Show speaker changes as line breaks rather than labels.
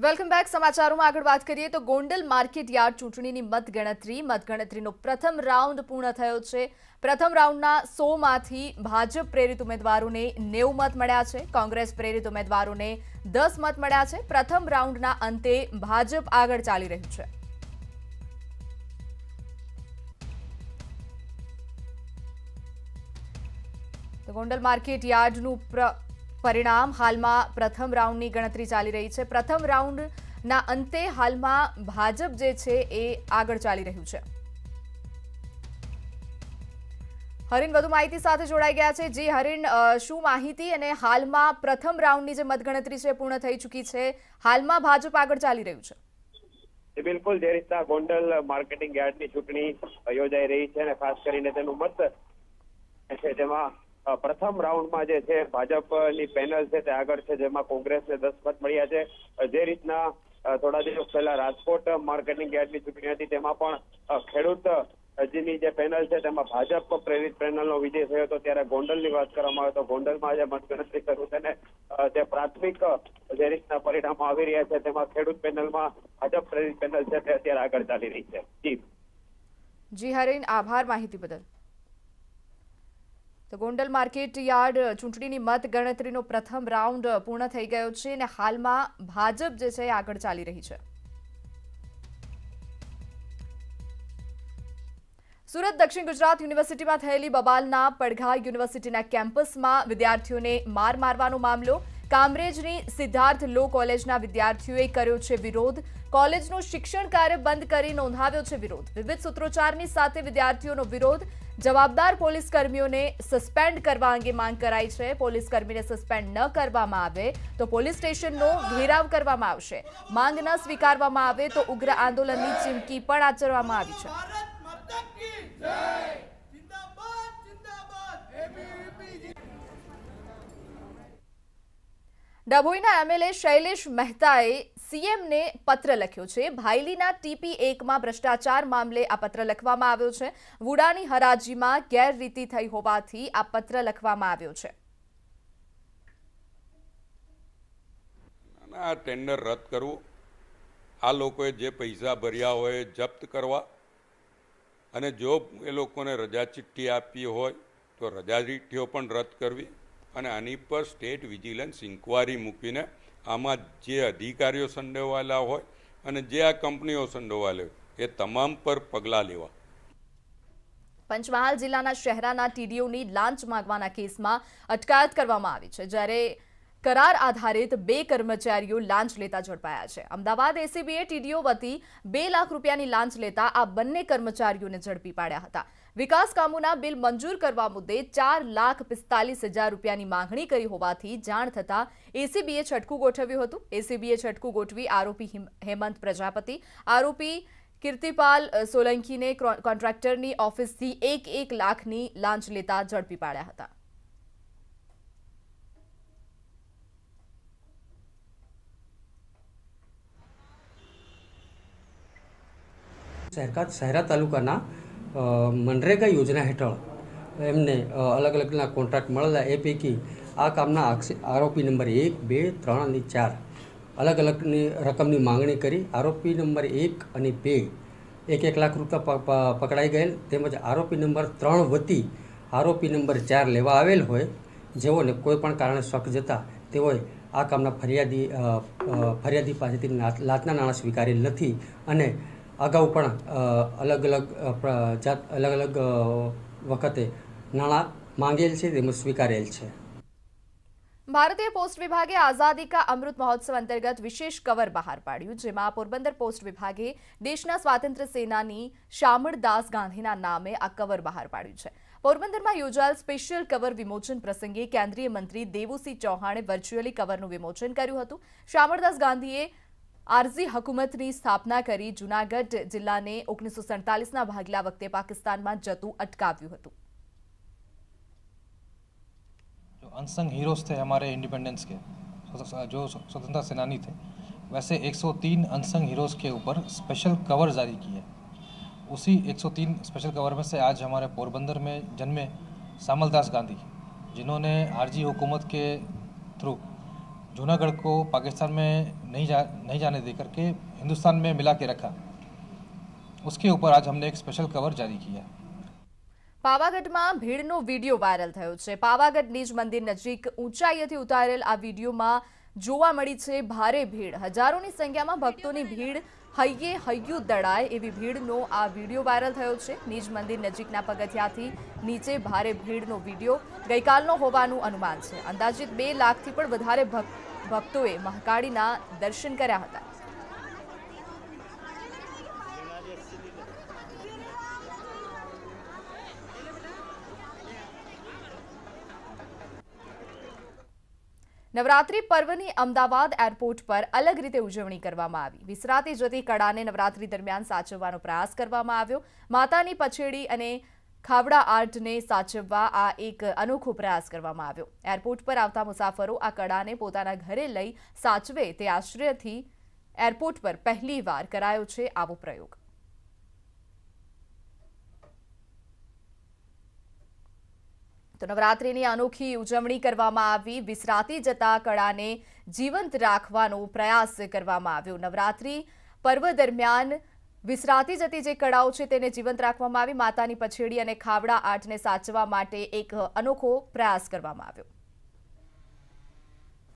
welcome back સમાચારોમાં આગળ વાત કરીએ તો ગોંડલ માર્કેટ યાર્ડ ચૂંટણીની મતગણતરી મતગણતરીનો પ્રથમ રાઉન્ડ પૂર્ણ થયો છે પ્રથમ રાઉન્ડના સોમાંથી ભાજપ પ્રેરિત ઉમેદવારોને નેવું મત મળ્યા છે કોંગ્રેસ પ્રેરિત ઉમેદવારોને દસ મત મળ્યા છે પ્રથમ રાઉન્ડના અંતે ભાજપ આગળ ચાલી રહ્યું છે ગોંડલ માર્કેટ યાર્ડનું પરિણામ હાલમાં પ્રથમ રાઉન્ડની ગણતરી ચાલી રહી છે પ્રથમ રાઉન્ડના અંતે હાલમાં ભાજપ જે છે એ આગળ ચાલી રહ્યું છે હરીન વધુ માહિતી સાથે જોડાઈ ગયા છે જી હરીન શું માહિતી અને હાલમાં પ્રથમ રાઉન્ડની જે મતગણતરી છે પૂર્ણ થઈ ચૂકી છે હાલમાં ભાજપ આગળ ચાલી રહ્યું છે બિલકુલ જે રીતના ગોંડલ માર્કેટિંગ યાર્ડની ચૂંટણી યોજાઈ રહી છે અને ખાસ કરીને તેનું મત છે તેમાં પ્રથમ રાઉન્ડમાં જે છે ભાજપની પેનલ છે તે આગળ છે જેમાં કોંગ્રેસને દસ મત મળ્યા છે જે રીતના થોડા દિવસ પહેલા રાજકોટ માર્કેટિંગ યાર્ડની ચૂંટણી હતી તેમાં પણ ખેડૂત જીની જે પેનલ છે તેમાં ભાજપ પ્રેરિત પેનલનો વિજય થયો હતો ત્યારે ગોંડલની વાત કરવામાં આવે તો ગોંડલમાં જે મતગણતરી શરૂ છે જે પ્રાથમિક જે રીતના પરિણામો આવી રહ્યા છે તેમાં ખેડૂત પેનલમાં ભાજપ પ્રેરિત પેનલ છે તે અત્યારે આગળ ચાલી રહી છે જી જી હરેન આભાર માહિતી બદલ તો ગોંડલ માર્કેટ યાર્ડ ચૂંટણીની મતગણતરીનો પ્રથમ રાઉન્ડ પૂર્ણ થઈ ગયો છે અને હાલમાં ભાજપ જે છે આગળ ચાલી રહી છે સુરત દક્ષિણ ગુજરાત યુનિવર્સિટીમાં થયેલી બબાલના પડઘા યુનિવર્સિટીના કેમ્પસમાં વિદ્યાર્થીઓને માર મારવાનો મામલો કામરેજની સિદ્ધાર્થ લો કોલેજના વિદ્યાર્થીઓએ કર્યો છે વિરોધ કોલેજનું શિક્ષણ કાર્ય બંધ કરી નોંધાવ્યો છે વિરોધ વિવિધ સૂત્રોચ્ચારની સાથે વિદ્યાર્થીઓનો વિરોધ જવાબદાર પોલીસ કર્મીઓને સસ્પેન્ડ કરવા અંગે માંગ કરાઈ છે પોલીસ કર્મીને સસ્પેન્ડ ન કરવામાં આવે તો પોલીસ સ્ટેશનનો ઘેરાવ કરવામાં આવશે માંગ ન સ્વીકારવામાં આવે તો ઉગ્ર આંદોલનની ચીમકી પણ આચરવામાં આવી છે ડભોઈના એમએલએ શૈલેષ મહેતાએ સીએમને પત્ર લખ્યો છે ભાઈલીના ટીપી એકમાં ભ્રષ્ટાચાર મામલે આ પત્ર લખવામાં આવ્યો છે વુડાની હરાજીમાં ગેરરીતિ થઈ હોવાથી આ પત્ર લખવામાં આવ્યો છે આ ટેન્ડર રદ કરવું આ લોકોએ જે પૈસા ભર્યા હોય જપ્ત કરવા અને જો એ લોકોને રજા ચિઠ્ઠી આપી હોય તો રજા ચિઠ્ઠીઓ પણ રદ કરવી અને આની પર સ્ટેટ વિજિલન્સ ઇન્કવાયરી મૂકીને આમાં જે અધિકારીઓ સંડોવાયેલા હોય અને જે આ કંપનીઓ સંડોવાયેલી હોય એ તમામ પર પગલાં લેવા પંચમહાલ જિલ્લાના શહેરાના ટીડીઓની લાંચ માગવાના કેસમાં અટકાયત કરવામાં આવી છે જ્યારે કરાર આધારિત બે કર્મચારીઓ લાંચ લેતા ઝડપાયા છે અમદાવાદ એસીબીએ ટીડીઓ વતી બે લાખ રૂપિયાની લાંચ લેતા આ બંને કર્મચારીઓને ઝડપી પાડ્યા હતા વિકાસ કામોના બિલ મંજૂર કરવા મુદ્દે ચાર લાખ પિસ્તાલીસ હજાર રૂપિયાની માંગણી કરી હોવાથી જાણ થતાં એસીબીએ છટકું ગોઠવ્યું હતું એસીબીએ છટકું ગોઠવી આરોપી હેમંત પ્રજાપતિ આરોપી કીર્તિપાલ સોલંકીને કોન્ટ્રાક્ટરની ઓફિસથી એક એક લાખની લાંચ લેતા ઝડપી પાડ્યા હતા શહેરકા તાલુકાના મનરેગા યોજના હેઠળ એમને અલગ અલગના કોન્ટ્રાક્ટ મળેલા એ પૈકી આ કામના આરોપી નંબર એક બે ત્રણ અને ચાર અલગ અલગની રકમની માંગણી કરી આરોપી નંબર એક અને બે એક એક લાખ રૂપિયા પકડાઈ ગયેલ તેમજ આરોપી નંબર ત્રણ વતી આરોપી નંબર ચાર લેવા આવેલ હોય જેઓને કોઈપણ કારણે શક જતા તેઓએ આ કામના ફરિયાદી ફરિયાદી પાસેથી લાતના નાણાં સ્વીકારેલ નથી અને અગાઉ પણ અલગ અલગ જાત અલગ અલગ વખતે નાણાં માંગેલ છે તેમજ સ્વીકારેલ છે ભારતીય પોસ્ટ વિભાગે આઝાદી કા અમૃત મહોત્સવ અંતર્ગત વિશેષ કવર બહાર પાડ્યું જેમાં પોરબંદર પોસ્ટ વિભાગે દેશના સ્વાતંત્ર્ય સેનાની શામળદાસ ગાંધીના નામે આ કવર બહાર પાડ્યું છે પોરબંદરમાં યોજાયેલ સ્પેશિયલ કવર વિમોચન પ્રસંગે કેન્દ્રીય મંત્રી દેવુસિંહ ચૌહાણે વર્ચ્યુઅલી કવરનું વિમોચન કર્યું હતું શામળદાસ ગાંધીએ की स्थापना कर जूनागढ़ जिला ने ઓગણીસો સડતાલીસના ભાગલા વખતે पाकिस्तान में અટકાવ્યું હતું जो अनसंग हीरोज थे हमारे इंडिपेंडेंस के जो स्वतंत्रता सेनानी थे वैसे 103 अनसंग हीरोज़ के ऊपर स्पेशल कवर जारी किए उसी 103 स्पेशल कवर में से आज हमारे पोरबंदर में जन्मे श्यामल दास गांधी जिन्होंने आरजी हुकूमत के थ्रू जूनागढ़ को पाकिस्तान में नहीं जा नहीं जाने देकर के हिंदुस्तान में मिला के रखा उसके ऊपर आज हमने एक स्पेशल कवर जारी किया पावागढ़ में भीड़ नो वीडियो वायरल थोड़े पावागढ़ निज मंदिर नजीक ऊंचाई थी उतारेल आ वीडियो में जवा भारे भीड़ हजारों की संख्या में भक्तों की भीड़ હૈયે હૈયું દડાય એવી ભીડનો આ વિડીયો વાયરલ થયો છે નિજ મંદિર નજીકના પગથિયાથી નીચે ભારે ભીડનો વિડીયો ગઈકાલનો હોવાનું અનુમાન છે અંદાજિત બે લાખથી પણ વધારે ભક્તોએ મહાકાળીના દર્શન કર્યા હતા નવરાત્રી પર્વની અમદાવાદ એરપોર્ટ પર અલગ રીતે ઉજવણી કરવામાં આવી વિસરાતી જતી કળાને નવરાત્રી દરમિયાન સાચવવાનો પ્રયાસ કરવામાં આવ્યો માતાની પછેડી અને ખાવડા આર્ટને સાચવવા આ એક અનોખો પ્રયાસ કરવામાં આવ્યો એરપોર્ટ પર આવતા મુસાફરો આ કળાને પોતાના ઘરે લઈ સાચવે તે આશ્રયથી એરપોર્ટ પર પહેલીવાર કરાયો છે આવો પ્રયોગ તો નવરાત્રિની અનોખી ઉજવણી કરવામાં આવી વિસરાતી જતા કળાને જીવંત રાખવાનો પ્રયાસ કરવામાં આવ્યો નવરાત્રિ પર્વ દરમિયાન વિસરાતી જતી જે કળાઓ છે તેને જીવંત રાખવામાં આવી માતાની પછેડી અને ખાવડા આર્ટને સાચવા માટે એક અનોખો પ્રયાસ કરવામાં આવ્યો